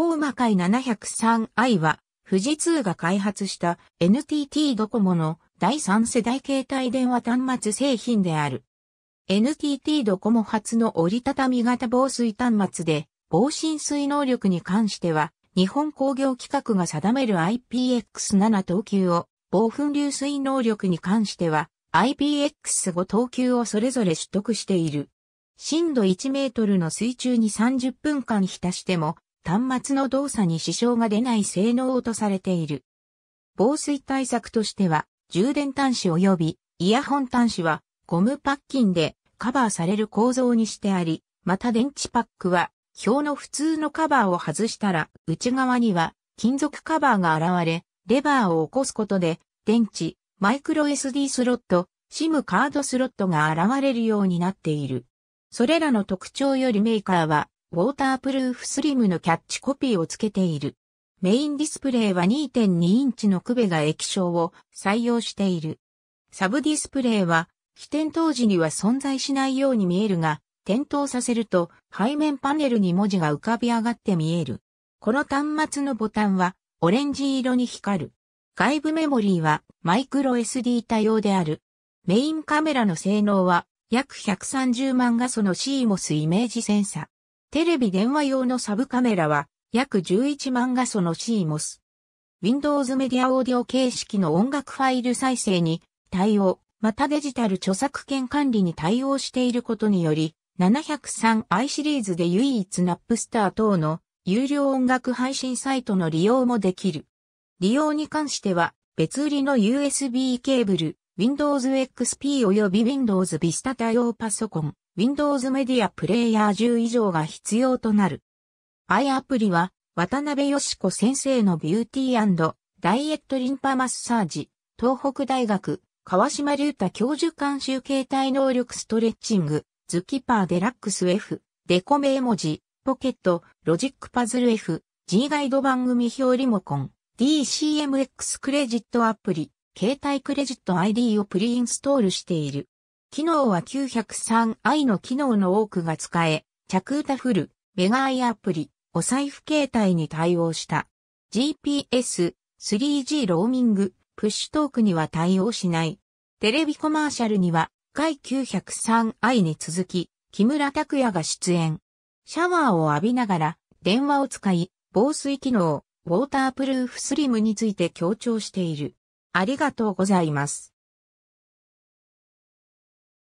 フォーマ界 703i は、富士通が開発した NTT ドコモの第三世代携帯電話端末製品である。NTT ドコモ初の折りたたみ型防水端末で、防浸水能力に関しては、日本工業規格が定める IPX7 等級を、防粉流水能力に関しては、IPX5 等級をそれぞれ取得している。深度1メートルの水中に30分間浸しても、端末の動作に支障が出ない性能とされている。防水対策としては、充電端子及びイヤホン端子はゴムパッキンでカバーされる構造にしてあり、また電池パックは表の普通のカバーを外したら内側には金属カバーが現れ、レバーを起こすことで電池、マイクロ SD スロット、SIM カードスロットが現れるようになっている。それらの特徴よりメーカーはウォータープルーフスリムのキャッチコピーをつけている。メインディスプレイは2.2インチのクベが液晶を採用している。サブディスプレイは、起点当時には存在しないように見えるが、点灯させると背面パネルに文字が浮かび上がって見える。この端末のボタンはオレンジ色に光る。外部メモリーはマイクロ SD 対応である。メインカメラの性能は約130万画素の CMOS イメージセンサ。テレビ電話用のサブカメラは約11万画素の CMOS。Windows メディアオーディオ形式の音楽ファイル再生に対応、またデジタル著作権管理に対応していることにより、703i シリーズで唯一ナップスター等の有料音楽配信サイトの利用もできる。利用に関しては、別売りの USB ケーブル、Windows XP 及び Windows Vista 対応パソコン、Windows メディアプレイヤー10以上が必要となる。i アプリは、渡辺よし子先生のビューティーダイエットリンパマッサージ、東北大学、川島隆太教授監修形態能力ストレッチング、ズキパーデラックス F、デコメ文字、ポケット、ロジックパズル F、G ガイド番組表リモコン、DCMX クレジットアプリ、携帯クレジット ID をプリインストールしている。機能は 903i の機能の多くが使え、着歌フル、メガアイアプリ、お財布携帯に対応した。GPS、3G ローミング、プッシュトークには対応しない。テレビコマーシャルには、回 903i に続き、木村拓也が出演。シャワーを浴びながら、電話を使い、防水機能、ウォータープルーフスリムについて強調している。ありがとうございます。